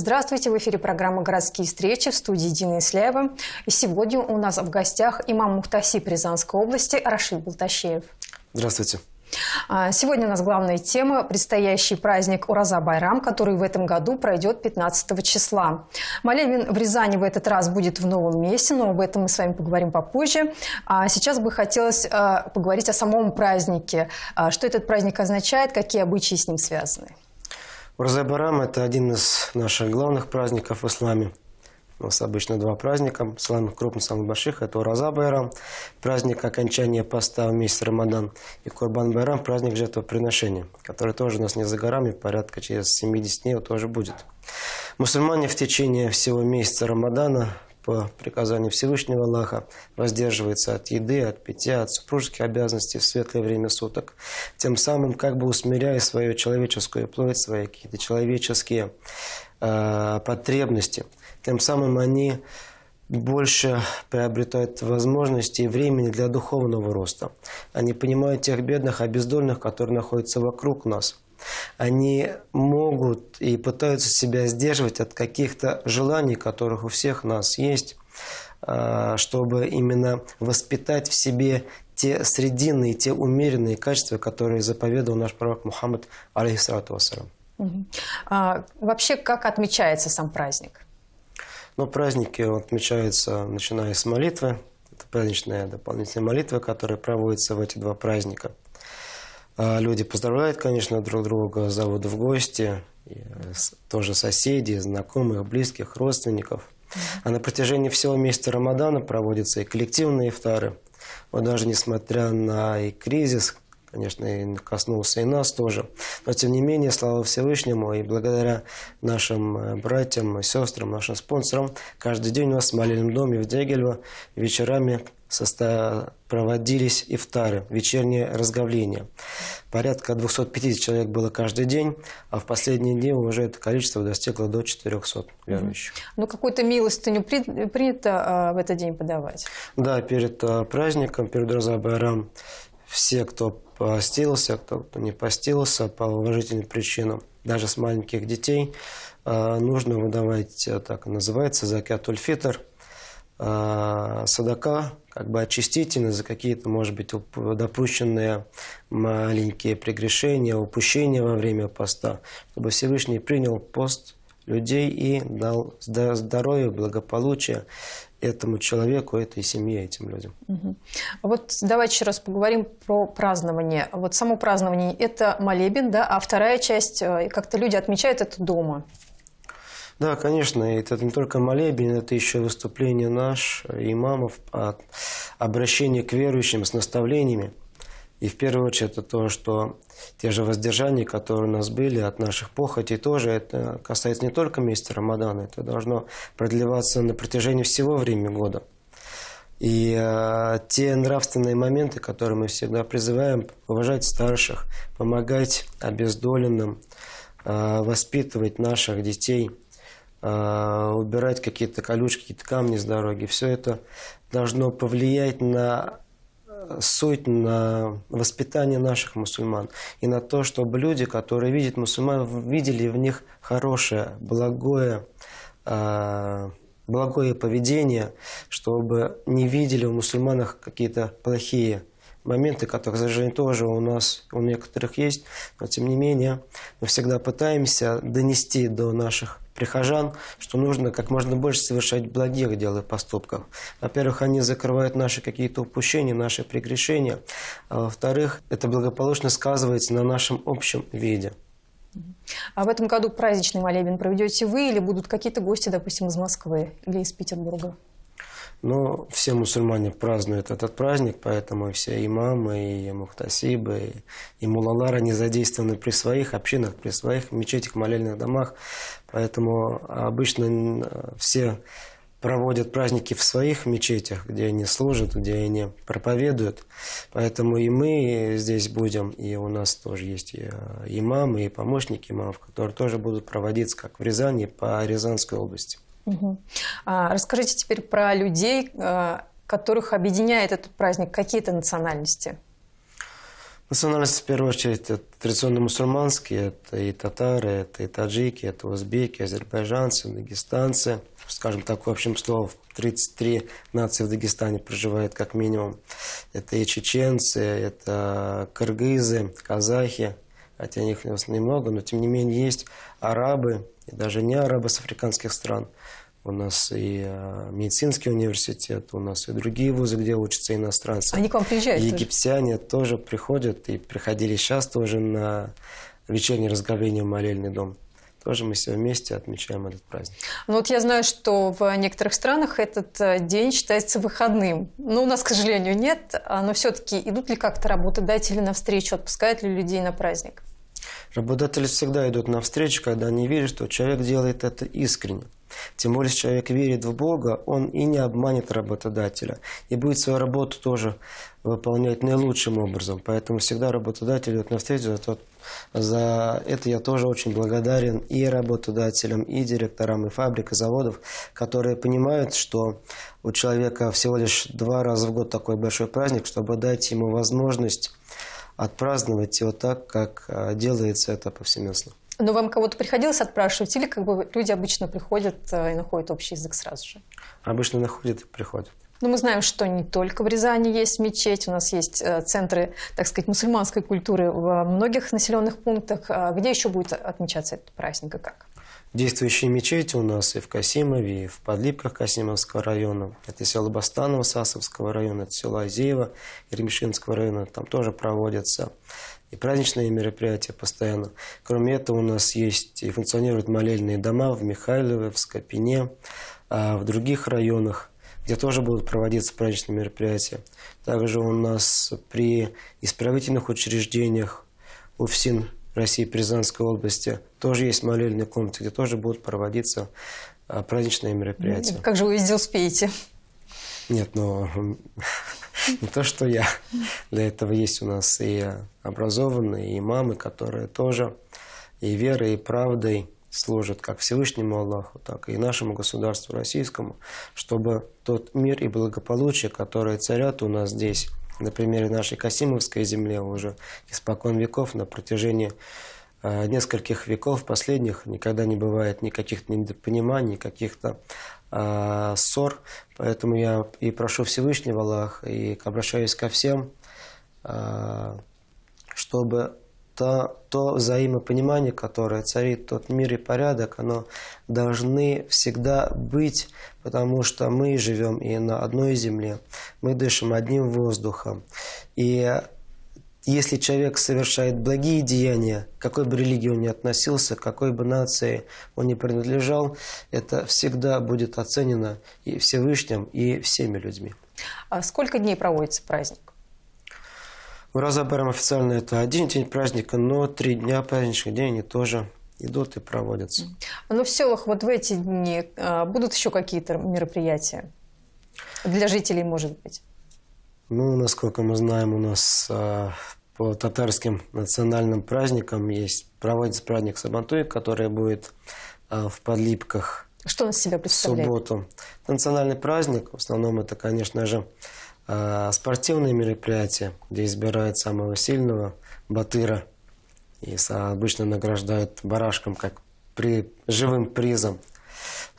Здравствуйте, в эфире программа «Городские встречи» в студии Дина Исляева. И сегодня у нас в гостях имам Мухтасиб Рязанской области Рашид Болтащеев. Здравствуйте. А, сегодня у нас главная тема – предстоящий праздник Ураза-Байрам, который в этом году пройдет 15 числа. Молебен в Рязани в этот раз будет в новом месте, но об этом мы с вами поговорим попозже. А сейчас бы хотелось а, поговорить о самом празднике. А, что этот праздник означает, какие обычаи с ним связаны? Розабарам – это один из наших главных праздников в исламе. У нас обычно два праздника, самых крупных, самых больших – это Ураза-Байрам, праздник окончания поста в месяц Рамадан, и Курбан-Байрам – праздник жертвоприношения, который тоже у нас не за горами, порядка через 70 дней тоже будет. Мусульмане в течение всего месяца Рамадана по приказанию Всевышнего Аллаха воздерживается от еды, от питья, от супружеских обязанностей в светлое время суток, тем самым как бы усмиряя свою человеческую плоть, свои какие-то человеческие э, потребности. Тем самым они больше приобретают возможности и времени для духовного роста. Они понимают тех бедных, обездольных, которые находятся вокруг нас – они могут и пытаются себя сдерживать от каких-то желаний, которых у всех нас есть, а, чтобы именно воспитать в себе те срединные, те умеренные качества, которые заповедовал наш пророк Мухаммад, алейхиссалату вассалам. А, вообще, как отмечается сам праздник? Ну, праздники отмечаются, начиная с молитвы. Это праздничная дополнительная молитва, которая проводится в эти два праздника – а, люди поздравляют, конечно, друг друга, зовут в гости, э, тоже соседей, знакомых, близких, родственников. А на протяжении всего месяца Рамадана проводятся и коллективные ифтары. Вот даже несмотря на и кризис, конечно, и коснулся и нас тоже. Но, тем не менее, слава Всевышнему, и благодаря нашим э, братьям, сестрам, нашим спонсорам, каждый день у нас в молельном доме в Дегельво вечерами проводились ифтары, вечерние разговления. Порядка 250 человек было каждый день, а в последние дни уже это количество достигло до 400 верующих. Но какую-то милостыню принято а, в этот день подавать? Да, перед а, праздником, перед Розабайрам, все, кто постился, кто, кто не постился по уважительным причинам, даже с маленьких детей, а, нужно выдавать, так называется, закят ульфитр – Э, садака, как бы очистительно за какие-то, может быть, допущенные маленькие прегрешения, упущения во время поста, чтобы Всевышний принял пост людей и дал здоровье, благополучие этому человеку, этой семье, этим людям. Угу. Вот давайте еще раз поговорим про празднование. Вот само празднование – это молебен, да, а вторая часть, э, как-то люди отмечают это дома. Да, конечно, это не только молебен, это еще выступление наш, имамов, обращение к верующим с наставлениями. И в первую очередь это то, что те же воздержания, которые у нас были от наших похотей, тоже это касается не только месяца Рамадана, это должно продлеваться на протяжении всего времени года. И э, те нравственные моменты, которые мы всегда призываем, уважать старших, помогать обездоленным, э, воспитывать наших детей – Э, убирать какие-то колючки, какие-то камни с дороги. Все это должно повлиять на э, суть, на воспитание наших мусульман и на то, чтобы люди, которые видят мусульман, видели в них хорошее, благое, э, благое поведение, чтобы не видели в мусульманах какие-то плохие моменты, которые, к сожалению, тоже у нас, у некоторых есть, но тем не менее мы всегда пытаемся донести до наших прихожан, что нужно как можно больше совершать благих дел и поступков. Во-первых, они закрывают наши какие-то упущения, наши прегрешения. А во-вторых, это благополучно сказывается на нашем общем виде. А в этом году праздничный молебен проведете вы или будут какие-то гости, допустим, из Москвы или из Петербурга? Но все мусульмане празднуют этот праздник, поэтому все имамы, и мухтасибы, и мулалары не задействованы при своих общинах, при своих мечетях, молельных домах. Поэтому обычно все проводят праздники в своих мечетях, где они служат, где они проповедуют. Поэтому и мы здесь будем, и у нас тоже есть и э, имамы, и помощники имамов, которые тоже будут проводиться, как в Рязани, по Рязанской области. А, расскажите теперь про людей, а, которых объединяет этот праздник. Какие это национальности? Национальности, в первую очередь, это традиционно мусульманские. Это и татары, это и таджики, это узбеки, азербайджанцы, дагестанцы. Скажем так, в общем, слово 33 нации в Дагестане проживают как минимум. Это и чеченцы, это кыргызы, казахи. Хотя их у нас немного, но тем не менее есть арабы, и даже не арабы с африканских стран. У нас и э, медицинский университет, у нас и другие вузы, где учатся иностранцы. Они к вам приезжают? египтяне тоже, тоже приходят и приходили сейчас тоже на вечернее разговление в молельный дом тоже мы все вместе отмечаем этот праздник. Ну вот я знаю, что в некоторых странах этот э, день считается выходным. Но ну, у нас, к сожалению, нет. А, но все-таки идут ли как-то работодатели навстречу, отпускают ли людей на праздник? Работодатели всегда идут навстречу, когда они верят, что человек делает это искренне. Тем более, если человек верит в Бога, он и не обманет работодателя, и будет свою работу тоже выполнять наилучшим образом. Поэтому всегда работодатель идет навстречу. За, тот, за это я тоже очень благодарен и работодателям, и директорам, и фабрик, и заводов, которые понимают, что у человека всего лишь два раза в год такой большой праздник, чтобы дать ему возможность отпраздновать его так, как а, делается это повсеместно. Но вам кого-то приходилось отпрашивать? Или как бы люди обычно приходят а, и находят общий язык сразу же? Обычно находят и приходят. Но ну, мы знаем, что не только в Рязани есть мечеть, у нас есть э, центры, так сказать, мусульманской культуры во многих населенных пунктах. А где еще будет отмечаться этот праздник и как? действующие мечети у нас и в Касимове, и в Подлипках Касимовского района. Это села Бастанова, Сасовского района, это села Азеева, Еремишинского района. Там тоже проводятся и праздничные мероприятия постоянно. Кроме этого, у нас есть и функционируют молельные дома в Михайлове, в Скопине, а, в других районах, где тоже будут проводиться праздничные мероприятия. Также у нас при исправительных учреждениях УФСИН России Рязанской области тоже есть молельные комнаты, где тоже будут проводиться а, праздничные мероприятия. Как же вы везде успеете? Нет, но ну, не то, что я. Для этого есть у нас и образованные, и мамы, которые тоже и верой, и правдой служат как Всевышнему Аллаху, так и нашему государству российскому, чтобы тот мир и благополучие, которые царят у нас здесь, на примере нашей Касимовской земли уже испокон веков, на протяжении а, нескольких веков последних никогда не бывает никаких недопониманий, каких-то э, ссор. Поэтому я и прошу Всевышнего Аллаха и обращаюсь ко всем, э, чтобы то то взаимопонимание, которое царит, тот мир и порядок, оно должны всегда быть, потому что мы живем и на одной земле, мы дышим одним воздухом. И если человек совершает благие деяния, какой бы религии он ни относился, какой бы нации он ни принадлежал, это всегда будет оценено и Всевышним, и всеми людьми. А сколько дней проводится праздник? Мы разобрали официально это один день праздника, но три дня праздничных дней они тоже идут и проводятся. А, но ну, в селах вот в эти дни а, будут еще какие-то мероприятия? Для жителей, может быть? Ну, насколько мы знаем, у нас а, по татарским национальным праздникам есть проводится праздник Сабантуй, который будет в Подлипках. Что он из себя представляет? В субботу. Национальный праздник, в основном это, конечно же, а, спортивные мероприятия, где избирают самого сильного, батыра, и обычно награждают барашком как при, живым призом.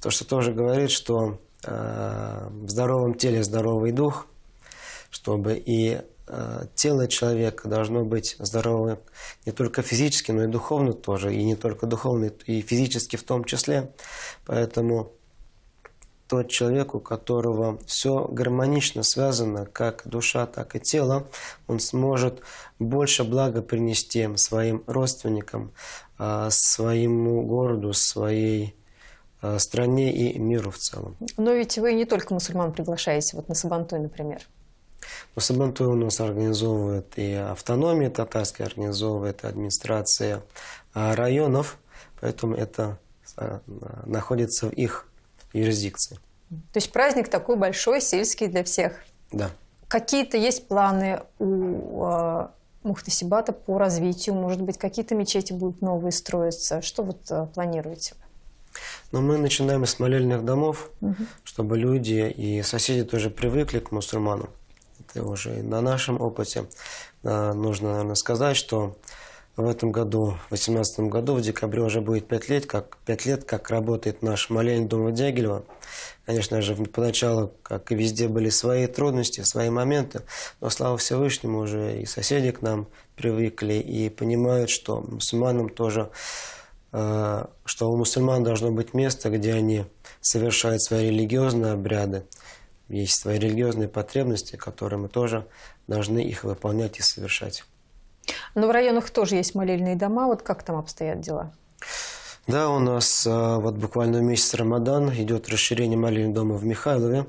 То, что тоже говорит, что э, в здоровом теле здоровый дух, чтобы и а, тело человека должно быть здоровым не только физически, но и духовно тоже, и не только духовно, и физически в том числе. Поэтому тот человек, у которого все гармонично связано, как душа, так и тело, он сможет больше блага принести своим родственникам, а, своему городу, своей а, стране и миру в целом. Но ведь вы не только мусульман приглашаете, вот на Сабантуй, например. Ну, Сабантуй у нас организовывает и автономия татарская, организовывает администрация а, районов, поэтому это находится в их юрисдикции. То есть праздник такой большой, сельский для всех. Да. Какие-то есть планы у э, Мухтасибата по развитию? Может быть, какие-то мечети будут новые строиться? Что вот э, планируете? Но ну, мы начинаем с молельных домов, угу. чтобы люди и соседи тоже привыкли к мусульманам. Это уже на нашем опыте э, нужно, наверное, сказать, что в этом году, в 2018 году, в декабре уже будет 5 лет, как, 5 лет, как работает наш молельный дом Дягилева. Конечно же, поначалу, как и везде, были свои трудности, свои моменты, но, слава Всевышнему, уже и соседи к нам привыкли и понимают, что мусульманам тоже, э, что у мусульман должно быть место, где они совершают свои религиозные обряды. Есть свои религиозные потребности, которые мы тоже должны их выполнять и совершать. Но в районах тоже есть молельные дома. Вот как там обстоят дела? Да, у нас а, вот буквально месяц Рамадан идет расширение молельного дома в Михайлове,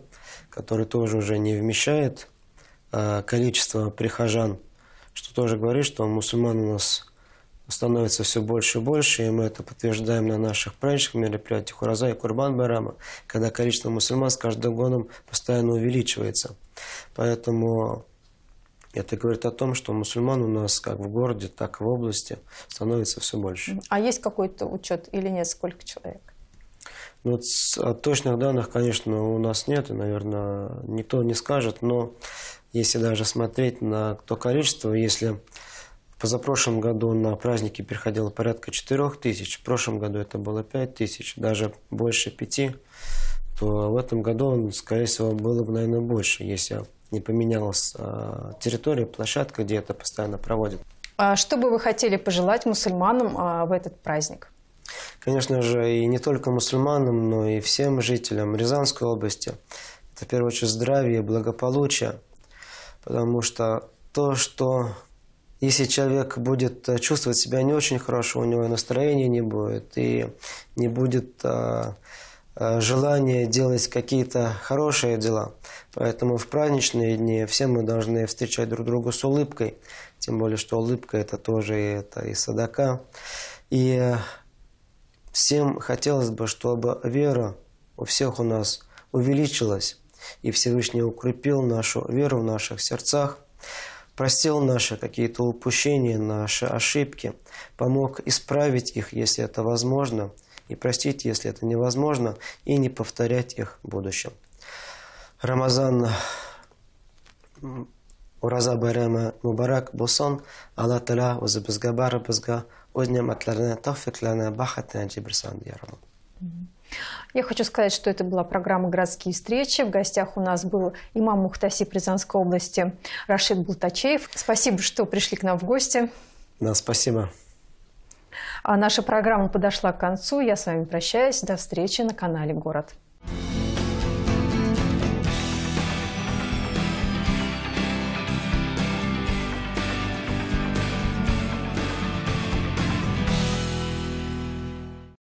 который тоже уже не вмещает а, количество прихожан, что тоже говорит, что мусульман у нас становится все больше и больше, и мы это подтверждаем на наших праздничных мероприятиях Ураза и Курбан байрама, когда количество мусульман с каждым годом постоянно увеличивается. Поэтому это говорит о том, что мусульман у нас как в городе, так и в области становится все больше. А есть какой-то учет или нет? Сколько человек? Ну, вот а, точных данных, конечно, у нас нет, и, наверное, никто не скажет, но если даже смотреть на то количество, если в позапрошлом году на праздники приходило порядка 4 тысяч, в прошлом году это было 5 тысяч, даже больше 5, то в этом году, скорее всего, было бы, наверное, больше, если не поменялась а, территория, площадка, где это постоянно проводят. А что бы вы хотели пожелать мусульманам а, в этот праздник? Конечно же, и не только мусульманам, но и всем жителям Рязанской области. Это, в первую очередь, здравие благополучие. Потому что то, что если человек будет э, чувствовать себя не очень хорошо, у него и настроения не будет, и не будет а, Э, желание делать какие-то хорошие дела. Поэтому в праздничные дни все мы должны встречать друг друга с улыбкой. Тем более, что улыбка – это тоже это, и садака. И всем хотелось бы, чтобы вера у всех у нас увеличилась. И Всевышний укрепил нашу веру в наших сердцах, простил наши какие-то упущения, наши ошибки, помог исправить их, если это возможно – и простить, если это невозможно, и не повторять их в будущем. Рамазан Ураза байрамы мубарак bo'lsin alloh taolo o'zi bizga bari bizga o'z ne'matlarini tavfiqlarini baxt Я хочу сказать, что это была программа «Городские встречи». В гостях у нас был имам Мухтаси Призанской области Рашид Бултачеев. Спасибо, что пришли к нам в гости. Да, спасибо. А наша программа подошла к концу. Я с вами прощаюсь. До встречи на канале «Город».